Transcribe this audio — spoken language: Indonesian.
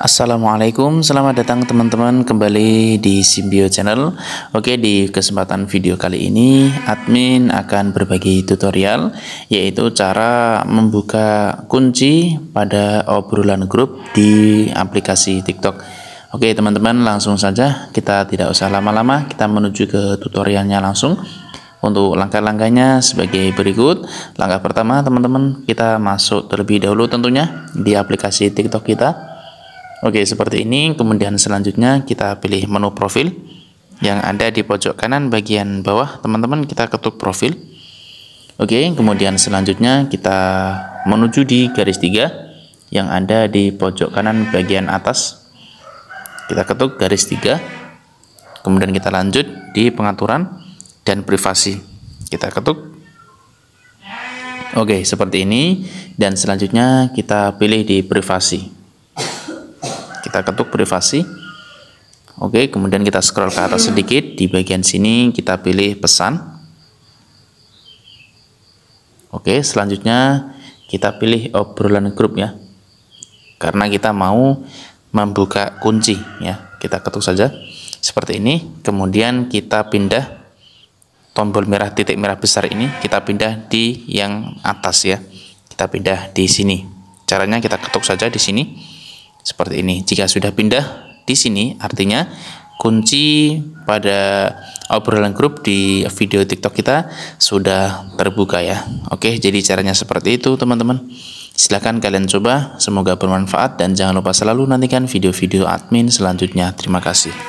Assalamualaikum, selamat datang teman-teman kembali di Simbio Channel Oke, di kesempatan video kali ini admin akan berbagi tutorial Yaitu cara membuka kunci pada obrolan grup di aplikasi tiktok Oke teman-teman, langsung saja kita tidak usah lama-lama Kita menuju ke tutorialnya langsung untuk langkah-langkahnya sebagai berikut. Langkah pertama, teman-teman, kita masuk terlebih dahulu tentunya di aplikasi TikTok kita. Oke, seperti ini. Kemudian selanjutnya kita pilih menu profil yang ada di pojok kanan bagian bawah. Teman-teman, kita ketuk profil. Oke, kemudian selanjutnya kita menuju di garis tiga yang ada di pojok kanan bagian atas. Kita ketuk garis tiga. Kemudian kita lanjut di pengaturan dan privasi. Kita ketuk. Oke, seperti ini. Dan selanjutnya kita pilih di privasi kita ketuk privasi Oke, kemudian kita scroll ke atas sedikit. Di bagian sini kita pilih pesan. Oke, selanjutnya kita pilih obrolan grup ya. Karena kita mau membuka kunci ya. Kita ketuk saja seperti ini. Kemudian kita pindah tombol merah titik merah besar ini kita pindah di yang atas ya. Kita pindah di sini. Caranya kita ketuk saja di sini seperti ini. Jika sudah pindah di sini, artinya kunci pada obrolan grup di video TikTok kita sudah terbuka ya. Oke, jadi caranya seperti itu teman-teman. Silahkan kalian coba, semoga bermanfaat dan jangan lupa selalu nantikan video-video admin selanjutnya. Terima kasih.